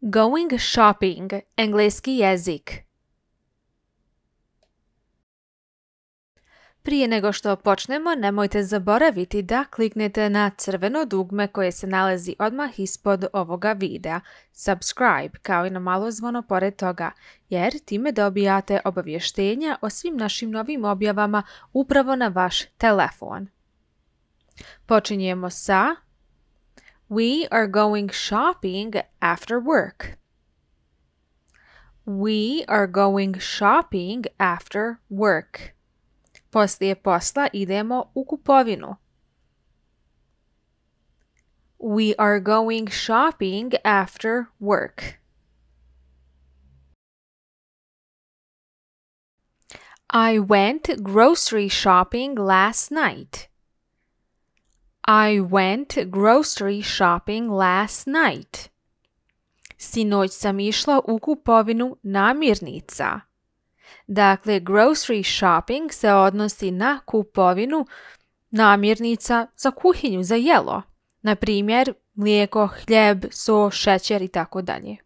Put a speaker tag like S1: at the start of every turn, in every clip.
S1: Going shopping, engleski jezik. Prije nego što počnemo, nemojte zaboraviti da kliknete na crveno dugme koje se nalazi odmah ispod ovoga videa, subscribe, kao i na malo zvono pored toga, jer time dobijate obavještenja o svim našim novim objavama upravo na vaš telefon. Počinjemo sa We are going shopping after work. We are going shopping after work. Poslije posla idemo u kupovinu. We are going shopping after work. I went grocery shopping last night. I went grocery shopping last night. Sinoć sam išla u kupovinu namirnica. Dakle, grocery shopping se odnosi na kupovinu namirnica za kuhinju, za jelo. Na primjer, mlijeko, hljeb, so, šećer i tako dalje.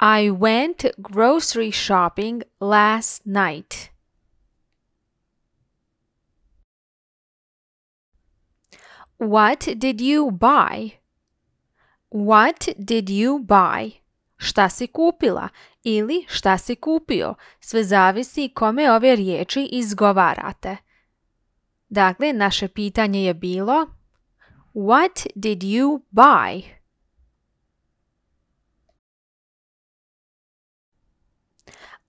S1: I went grocery shopping last night. What did you buy? What did you buy? Šta si kupila ili šta si kupio? Sve zavisi kome ove riječi izgovarate. Dakle, naše pitanje je bilo What did you buy?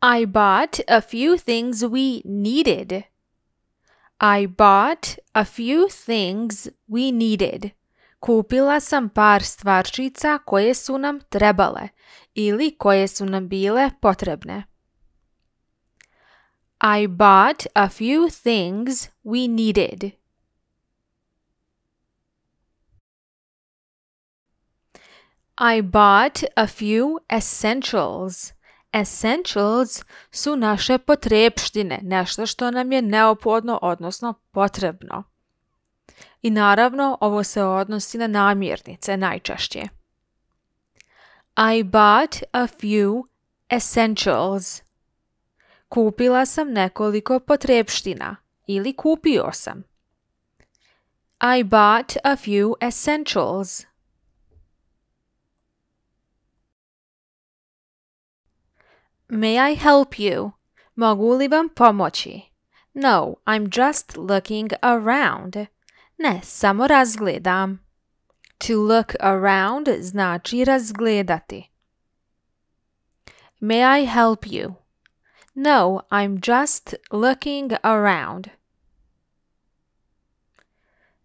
S1: I bought a few things we needed. I bought a few things we needed. Kupila sam par stvarčica koje su nam trebale ili koje su nam bile potrebne. I bought a few things we needed. I bought a few essentials. Essentials su naše potrebštine, nešto što nam je neophodno, odnosno potrebno. I naravno, ovo se odnosi na namirnice najčešće. I bought a few essentials. Kupila sam nekoliko potrebština ili kupio sam. I bought a few essentials. May I help you? Могу pomochi. pomoći? No, I'm just looking around. Ne, samo razgledam. To look around znači razgledati. May I help you? No, I'm just looking around.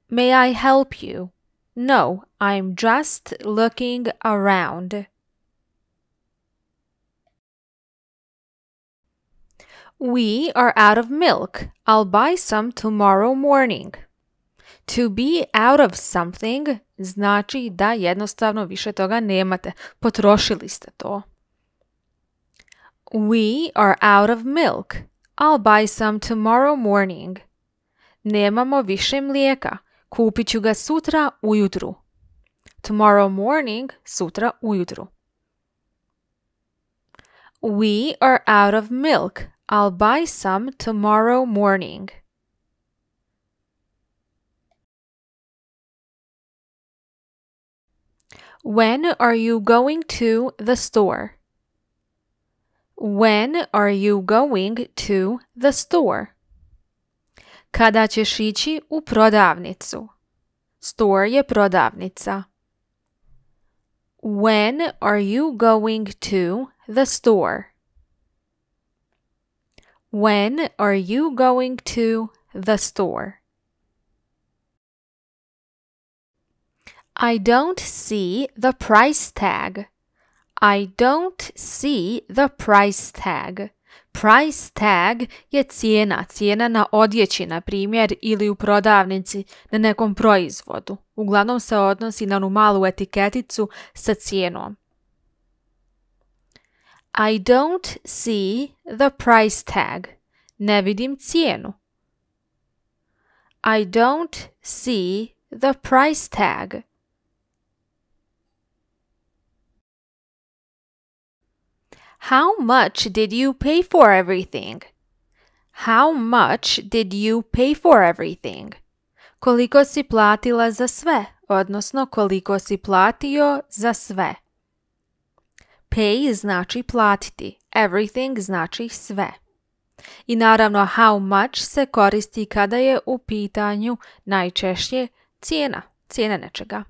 S1: May I help you? No, I'm just looking around. We are out of milk. I'll buy some tomorrow morning. To be out of something znači da jednostavno više toga nemate. Potrošili ste to. We are out of milk. I'll buy some tomorrow morning. Nemamo više mlijeka. Kupit ću ga sutra ujutru. Tomorrow morning, sutra ujutru. We are out of milk. I'll buy some tomorrow morning. When are you going to the store? When are you going to the store? Kada ćeš ići u prodavnicu? Store je prodavnica. When are you going to the store? When are you going to the store? I don't see the price tag. I don't see the price tag. Price tag je cijena, cijena na odjeći, na primjer, ili u prodavnici na nekom proizvodu. Uglavnom se odnosi na onu malu etiketicu sa cijenom. I don't see the price tag. Ne vidim cijenu. I don't see the price tag. How much did you pay for everything? How much did you pay for everything? Koliko si platila za sve, odnosno koliko si platio za sve. Pay znači platiti. Everything znači sve. I naravno how much se koristi kada je u pitanju najčešće cijena, cijena nečega.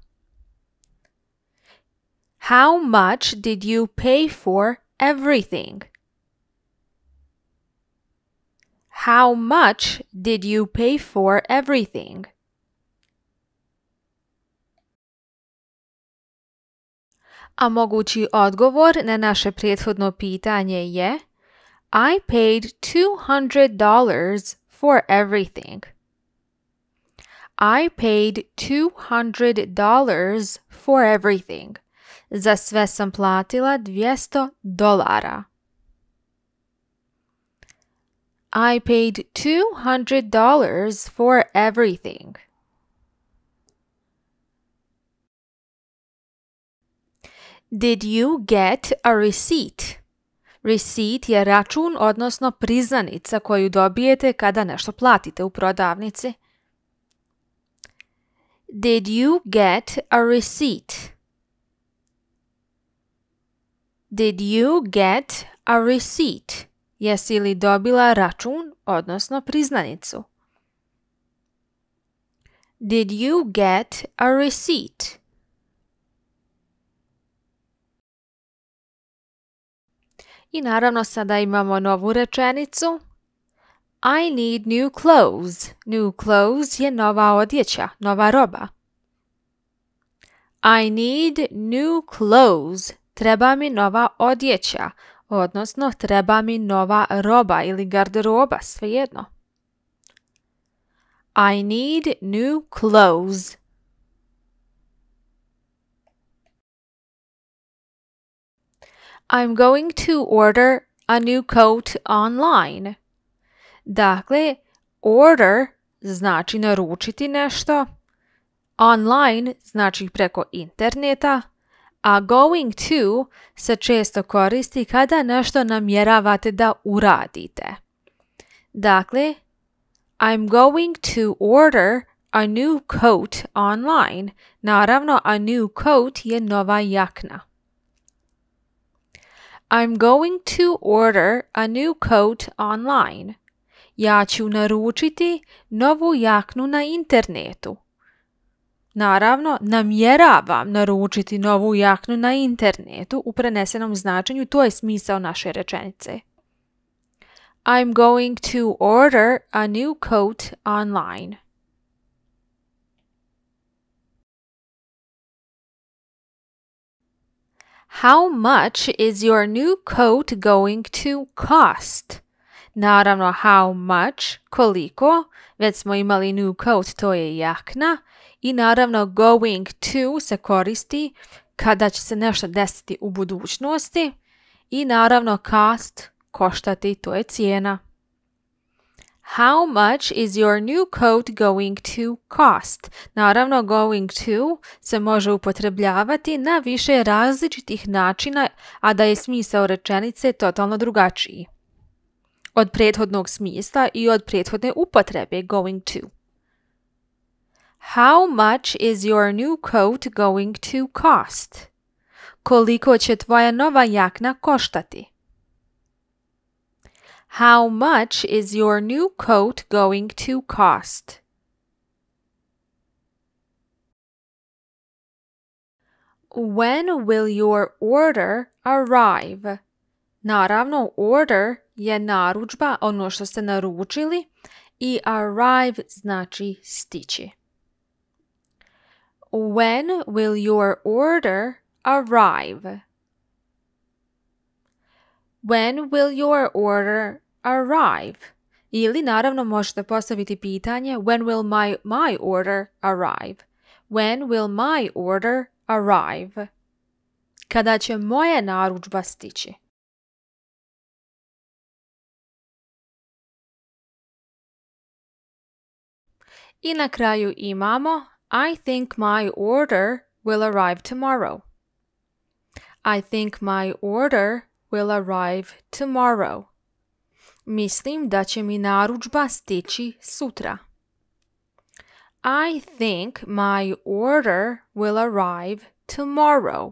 S1: How much did you pay for everything? How much did you pay for everything? A mogući odgovor na naše prethodno pitanje je I paid $200 for everything. I paid $200 for everything. Za sve sam platila 200 dolara. I paid $200 for everything. Did you get a receipt? Receipt je račun, odnosno priznanica koju dobijete kada nešto platite u prodavnici. Did you get a receipt? Did you get a receipt? Jesi li dobila račun, odnosno priznanicu? Did you get a receipt? I naravno sada imamo novu rečenicu. I need new clothes. New clothes je nova odjeća, nova roba. I need new clothes. Treba mi nova odjeća, odnosno treba mi nova roba ili garderoba, svejedno. I need new clothes. I'm going to order a new coat online. Dakle, order znači naručiti nešto. Online znači preko interneta, a going to se često koristi kada nešto namjeravate da uradite. Dakle, I'm going to order a new coat online. Naravno, a new coat je nova jakna. I'm going to order a new coat online. Ja ću naručiti novu jaknu na internetu. Naravno, namjeravam naručiti novu jaknu na internetu u prenesenom značenju, to je smisao naše rečenice. I'm going to order a new coat online. How much is your new coat going to cost? Naravno, how much, koliko, već smo imali new coat, to je jakna. I naravno, going to se koristi kada će se nešto desiti u budućnosti. I naravno, cost, koštati, to je cijena. How much is your new coat going to cost? Naravno, going to se može upotrebljavati na više različitih načina, a da je smisao rečenice totalno drugačiji od prethodnog smisla i od prethodne upotrebe going to. How much is your new coat going to cost? Koliko će tvoja nova jakna koštati? How much is your new coat going to cost? When will your order arrive? Naravno, order je naručba ono što ste naručili, i arrive znači stići. When will your order arrive? When will your order arrive? Ili naravno možete postaviti pitanje when will my, my order arrive? When will my order arrive? Kada će moja narudžba stići? I na kraju imamo I think my order will arrive tomorrow. I think my order will arrive tomorrow. Mislim da će mi naručba stići sutra. I think my order will arrive tomorrow.